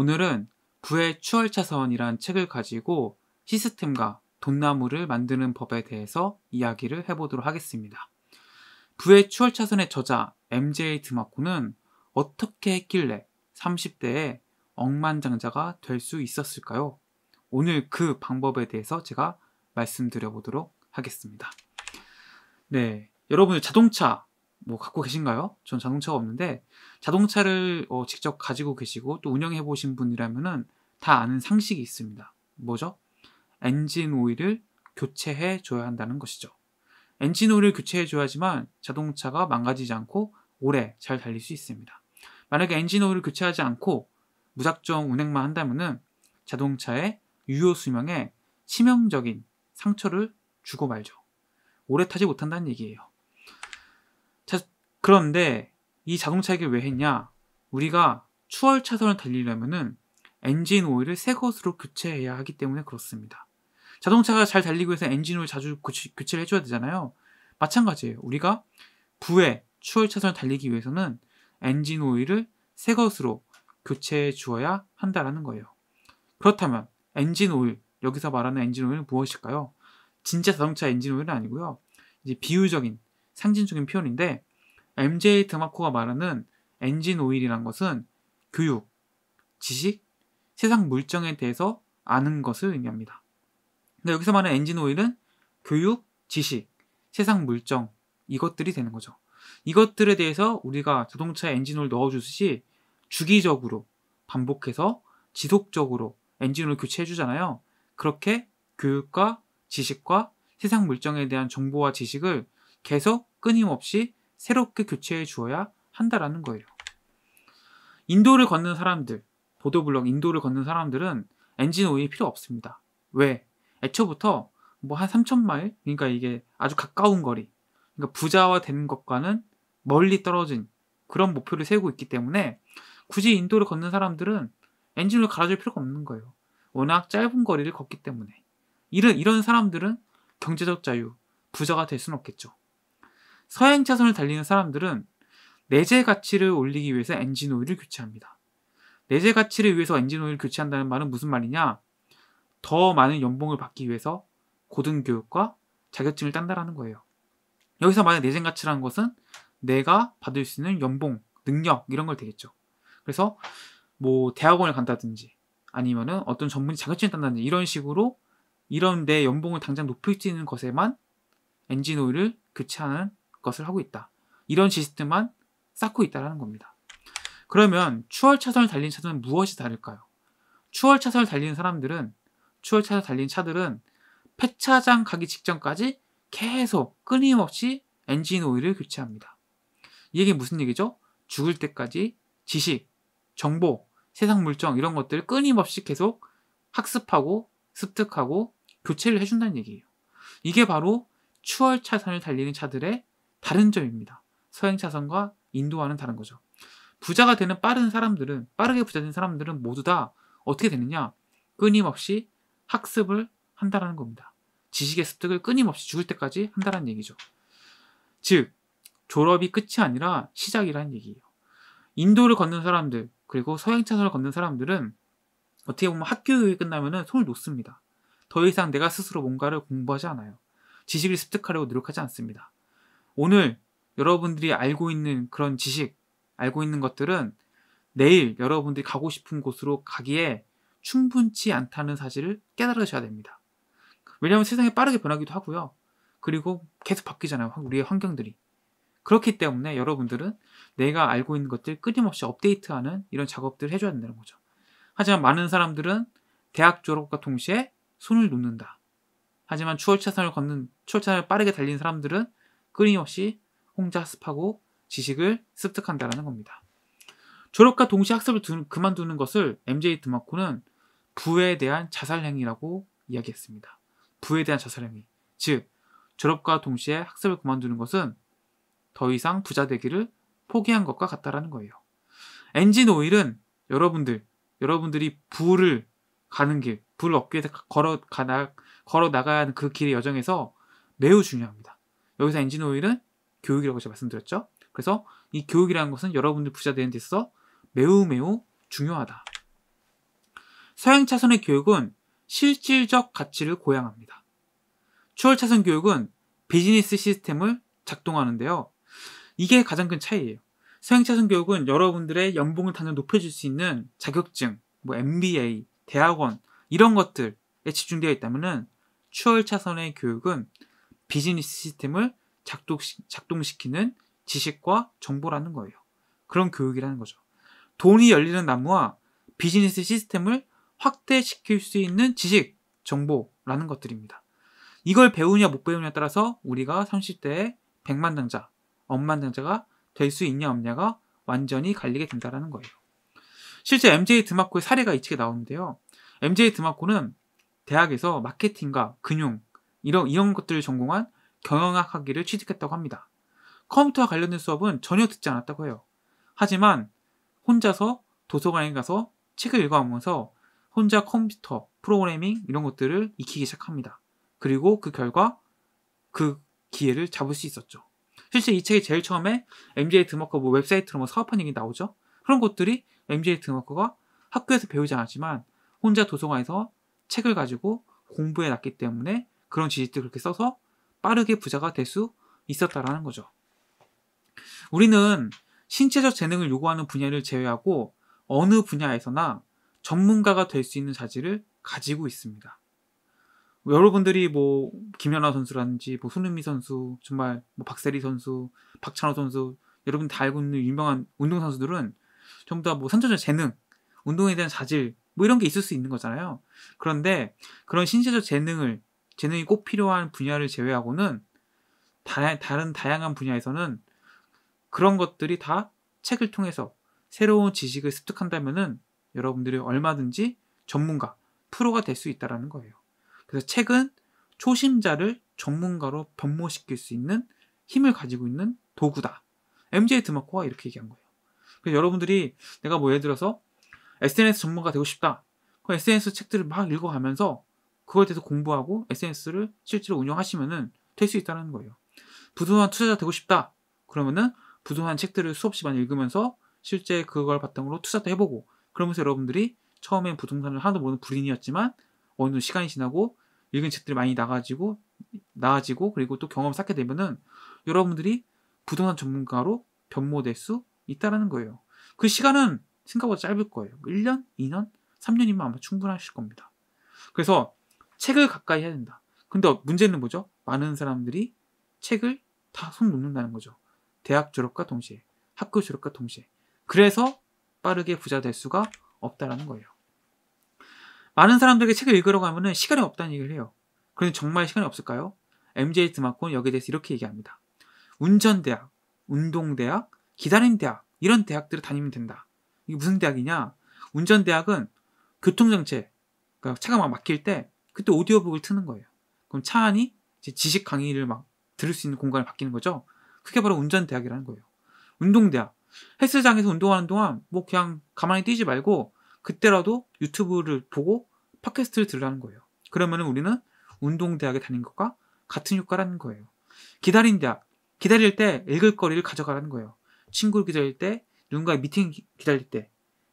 오늘은 부의 추월차선이란 책을 가지고 시스템과 돈나무를 만드는 법에 대해서 이야기를 해보도록 하겠습니다. 부의 추월차선의 저자 MJ 드마코는 어떻게 했길래 30대에 억만장자가 될 수 있었을까요? 오늘 그 방법에 대해서 제가 말씀드려 보도록 하겠습니다. 네. 여러분들 자동차 뭐 갖고 계신가요? 전 자동차가 없는데 자동차를 어, 직접 가지고 계시고 또 운영해 보신 분이라면은 다 아는 상식이 있습니다. 뭐죠? 엔진 오일을 교체해 줘야 한다는 것이죠. 엔진 오일을 교체해 줘야지만 자동차가 망가지지 않고 오래 잘 달릴 수 있습니다. 만약에 엔진 오일을 교체하지 않고 무작정 운행만 한다면은 자동차의 유효 수명에 치명적인 상처를 주고 말죠. 오래 타지 못한다는 얘기예요. 그런데 이 자동차 얘기를 왜 했냐? 우리가 추월 차선을 달리려면은 엔진 오일을 새 것으로 교체해야 하기 때문에 그렇습니다. 자동차가 잘 달리고 해서 엔진 오일 자주 교체, 교체를 해줘야 되잖아요. 마찬가지예요. 우리가 부에 추월 차선을 달리기 위해서는 엔진 오일을 새 것으로 교체해 주어야 한다라는 거예요. 그렇다면 엔진 오일 여기서 말하는 엔진 오일은 무엇일까요? 진짜 자동차 엔진 오일은 아니고요. 이제 비유적인 상징적인 표현인데 MJ 드마코가 말하는 엔진 오일이란 것은 교육, 지식, 세상 물정에 대해서 아는 것을 의미합니다. 근데 여기서 말하는 엔진 오일은 교육, 지식, 세상 물정 이것들이 되는 거죠. 이것들에 대해서 우리가 자동차에 엔진 오일 넣어주듯이 주기적으로 반복해서 지속적으로 엔진 오일 교체해 주잖아요. 그렇게 교육과 지식과 세상 물정에 대한 정보와 지식을 계속 끊임없이 새롭게 교체해 주어야 한다라는 거예요. 인도를 걷는 사람들, 보도블럭 인도를 걷는 사람들은 엔진 오일이 필요 없습니다. 왜? 애초부터 뭐 한 3천 마일, 그러니까 이게 아주 가까운 거리, 그러니까 부자와 되는 것과는 멀리 떨어진 그런 목표를 세우고 있기 때문에 굳이 인도를 걷는 사람들은 엔진을 갈아줄 필요가 없는 거예요. 워낙 짧은 거리를 걷기 때문에 이런 이런 사람들은 경제적 자유, 부자가 될 수는 없겠죠. 서행 차선을 달리는 사람들은 내재 가치를 올리기 위해서 엔진 오일을 교체합니다. 내재 가치를 위해서 엔진 오일 을 교체한다는 말은 무슨 말이냐? 더 많은 연봉을 받기 위해서 고등교육과 자격증을 딴다라는 거예요. 여기서 만약 내재 가치라는 것은 내가 받을 수 있는 연봉, 능력 이런 걸 되겠죠. 그래서 뭐 대학원을 간다든지 아니면은 어떤 전문 자격증을 딴다든지 이런 식으로 이런 내 연봉을 당장 높일 수 있는 것에만 엔진 오일을 교체하는 것을 하고 있다. 이런 시스템만 쌓고 있다는 겁니다. 그러면 추월 차선을 달린 차들은 무엇이 다를까요? 추월 차선을 달리는 사람들은 추월 차선을 달린 차들은 폐차장 가기 직전까지 계속 끊임없이 엔진 오일을 교체합니다. 이 얘기 무슨 얘기죠? 죽을 때까지 지식, 정보, 세상 물정 이런 것들을 끊임없이 계속 학습하고 습득하고 교체를 해준다는 얘기예요. 이게 바로 추월 차선을 달리는 차들의 다른 점입니다. 서행 차선과 인도와는 다른 거죠. 부자가 되는 빠른 사람들은 빠르게 부자된 사람들은 모두 다 어떻게 되느냐? 끊임없이 학습을 한다라는 겁니다. 지식의 습득을 끊임없이 죽을 때까지 한다라는 얘기죠. 즉 졸업이 끝이 아니라 시작이라는 얘기예요. 인도를 걷는 사람들 그리고 서행 차선을 걷는 사람들은 어떻게 보면 학교 교육이 끝나면은 손을 놓습니다. 더 이상 내가 스스로 뭔가를 공부하지 않아요. 지식을 습득하려고 노력하지 않습니다. 오늘 여러분들이 알고 있는 그런 지식, 알고 있는 것들은 내일 여러분들이 가고 싶은 곳으로 가기에 충분치 않다는 사실을 깨달으셔야 됩니다. 왜냐하면 세상이 빠르게 변하기도 하고요. 그리고 계속 바뀌잖아요. 우리의 환경들이. 그렇기 때문에 여러분들은 내가 알고 있는 것들 끊임없이 업데이트하는 이런 작업들을 해줘야 된다는 거죠. 하지만 많은 사람들은 대학 졸업과 동시에 손을 놓는다. 하지만 추월차선을 걷는, 추월차선을 빠르게 달린 사람들은 끊임없이 혼자 학습하고 지식을 습득한다라는 겁니다. 졸업과 동시 에 학습을 두, 그만두는 것을 MJ 드마코는 부에 대한 자살행위라고 이야기했습니다. 부에 대한 자살행위. 즉, 졸업과 동시에 학습을 그만두는 것은 더 이상 부자 되기를 포기한 것과 같다라는 거예요. 엔진 오일은 여러분들, 여러분들이 부를 가는 길, 부를 얻기 위해서 걸어, 가, 걸어 나가야 하는 그 길의 여정에서 매우 중요합니다. 여기서 엔진 오일은 교육이라고 제가 말씀드렸죠. 그래서 이 교육이라는 것은 여러분들 부자 되는 데 있어 매우 매우 중요하다. 서양 차선의 교육은 실질적 가치를 고양합니다. 추월 차선 교육은 비즈니스 시스템을 작동하는데요. 이게 가장 큰 차이예요. 서양 차선 교육은 여러분들의 연봉을 당장 높여줄 수 있는 자격증, 뭐 MBA, 대학원 이런 것들에 집중되어 있다면 추월 차선의 교육은 비즈니스 시스템을 작동시, 작동시키는 지식과 정보라는 거예요. 그런 교육이라는 거죠. 돈이 열리는 나무와 비즈니스 시스템을 확대시킬 수 있는 지식, 정보라는 것들입니다. 이걸 배우냐 못 배우냐에 따라서 우리가 30대에 100만 장자, 엄만 장자가 될 수 있냐 없냐가 완전히 갈리게 된다라는 거예요. 실제 MJ 드마코의 사례가 이 책에 나오는데요. MJ 드마코는 대학에서 마케팅과 금융, 이런, 이런 것들을 전공한 경영학 학위를 취득했다고 합니다. 컴퓨터와 관련된 수업은 전혀 듣지 않았다고 해요. 하지만 혼자서 도서관에 가서 책을 읽어보면서 혼자 컴퓨터, 프로그래밍 이런 것들을 익히기 시작합니다. 그리고 그 결과 그 기회를 잡을 수 있었죠. 실제 이 책이 제일 처음에 MJ 드머커 뭐 웹사이트로 뭐 사업한 얘기 나오죠. 그런 것들이 MJ 드머커가 학교에서 배우지 않았지만 혼자 도서관에서 책을 가지고 공부해 놨기 때문에 그런 지식들 그렇게 써서 빠르게 부자가 될 수 있었다라는 거죠. 우리는 신체적 재능을 요구하는 분야를 제외하고 어느 분야에서나 전문가가 될 수 있는 자질을 가지고 있습니다. 여러분들이 뭐 김연아 선수라든지 뭐 손흥민 선수, 정말 뭐 박세리 선수, 박찬호 선수 여러분 다 알고 있는 유명한 운동 선수들은 전부 다 뭐 선천적 재능, 운동에 대한 자질 뭐 이런 게 있을 수 있는 거잖아요. 그런데 그런 신체적 재능을 재능이 꼭 필요한 분야를 제외하고는 다, 다른 다양한 분야에서는 그런 것들이 다 책을 통해서 새로운 지식을 습득한다면은 여러분들이 얼마든지 전문가, 프로가 될 수 있다라는 거예요. 그래서 책은 초심자를 전문가로 변모시킬 수 있는 힘을 가지고 있는 도구다. MJ 드마코가 이렇게 얘기한 거예요. 그래서 여러분들이 내가 뭐 예를 들어서 SNS 전문가 되고 싶다. 그 SNS 책들을 막 읽어가면서 그거에 대해서 공부하고 SNS를 실제로 운영하시면은 될 수 있다는 거예요. 부동산 투자자 되고 싶다. 그러면은 부동산 책들을 수없이 많이 읽으면서 실제 그걸 바탕으로 투자도 해보고 그러면서 여러분들이 처음엔 부동산을 하나도 모르는 불인이었지만 어느 정도 시간이 지나고 읽은 책들이 많이 나가지고 나아지고 그리고 또 경험 쌓게 되면은 여러분들이 부동산 전문가로 변모될 수 있다라는 거예요. 그 시간은 생각보다 짧을 거예요. 1년, 2년, 3년이면 아마 충분하실 겁니다. 그래서 책을 가까이 해야 된다. 근데 문제는 뭐죠? 많은 사람들이 책을 다 손 놓는다는 거죠. 대학 졸업과 동시에, 학교 졸업과 동시에. 그래서 빠르게 부자 될 수가 없다라는 거예요. 많은 사람들에게 책을 읽으러 가면은 시간이 없다는 얘기를 해요. 그런데 정말 시간이 없을까요? MJ 드마콘 여기에 대해서 이렇게 얘기합니다. 운전대학, 운동대학, 기다림대학 이런 대학들을 다니면 된다. 이게 무슨 대학이냐? 운전대학은 교통정체, 그러니까 차가 막 막힐 때 그때 오디오북을 트는 거예요. 그럼 차 안이 지식 강의를 막 들을 수 있는 공간을 바뀌는 거죠. 그게 바로 운전대학이라는 거예요. 운동대학. 헬스장에서 운동하는 동안 뭐 그냥 가만히 뛰지 말고 그때라도 유튜브를 보고 팟캐스트를 들으라는 거예요. 그러면 우리는 운동대학에 다닌 것과 같은 효과라는 거예요. 기다린 대학. 기다릴 때 읽을 거리를 가져가라는 거예요. 친구를 기다릴 때, 누군가 의 미팅 기다릴 때.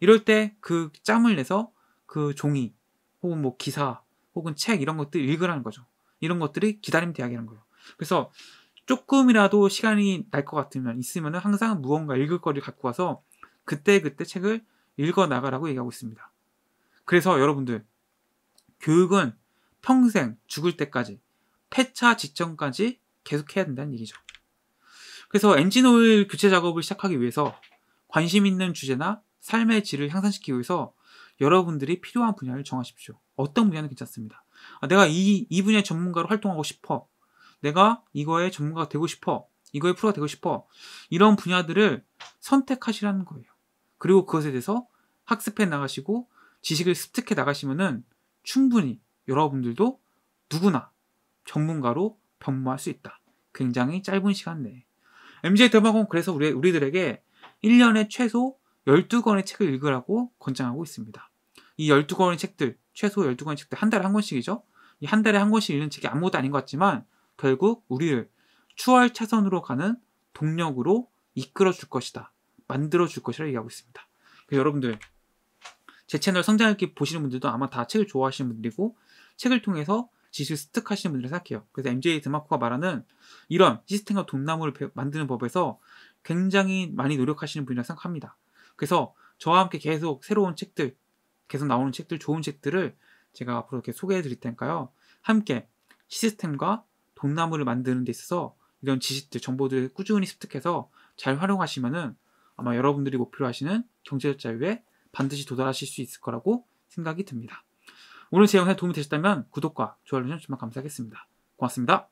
이럴 때 그 짬을 내서 그 종이 혹은 뭐 기사 혹은 책 이런 것들 읽으라는 거죠. 이런 것들이 기다림 대학이라는 거예요. 그래서 조금이라도 시간이 날 것 같으면 있으면 항상 무언가 읽을 거리를 갖고 와서 그때 그때 책을 읽어 나가라고 얘기하고 있습니다. 그래서 여러분들 교육은 평생 죽을 때까지 폐차 직전까지 계속해야 된다는 얘기죠. 그래서 엔진오일 교체 작업을 시작하기 위해서 관심 있는 주제나 삶의 질을 향상시키기 위해서 여러분들이 필요한 분야를 정하십시오. 어떤 분야는 괜찮습니다. 아, 내가 이, 이 분야의 전문가로 활동하고 싶어. 내가 이거의 전문가가 되고 싶어. 이거의 프로가 되고 싶어. 이런 분야들을 선택하시라는 거예요. 그리고 그것에 대해서 학습해 나가시고 지식을 습득해 나가시면은 충분히 여러분들도 누구나 전문가로 변모할 수 있다. 굉장히 짧은 시간 내에. MJ 대마공 그래서 우리, 우리들에게 1년에 최소 12권의 책을 읽으라고 권장하고 있습니다. 이 12권의 책들, 최소 12권씩 한 달에 한 권씩이죠. 이 한 달에 한 권씩 읽는 책이 아무것도 아닌 것 같지만 결국 우리를 추월 차선으로 가는 동력으로 이끌어 줄 것이다. 만들어 줄 것이라 얘기하고 있습니다. 여러분들 제 채널 성장 읽기 보시는 분들도 아마 다 책을 좋아하시는 분들이고 책을 통해서 지식을 습득하시는 분들을 생각해요. 그래서 MJ 드마코가 말하는 이런 시스템과 돈나무를 만드는 법에서 굉장히 많이 노력하시는 분이라 고 생각합니다. 그래서 저와 함께 계속 새로운 책들, 계속 나오는 책들, 좋은 책들을 제가 앞으로 이렇게 소개해 드릴 테니까요. 함께 시스템과 돈나무를 만드는 데 있어서 이런 지식들, 정보들을 꾸준히 습득해서 잘 활용하시면은 아마 여러분들이 목표로 하시는 경제적 자유에 반드시 도달하실 수 있을 거라고 생각이 듭니다. 오늘 제영상에 도움이 되셨다면 구독과 좋아요 주 정말 감사하겠습니다. 고맙습니다.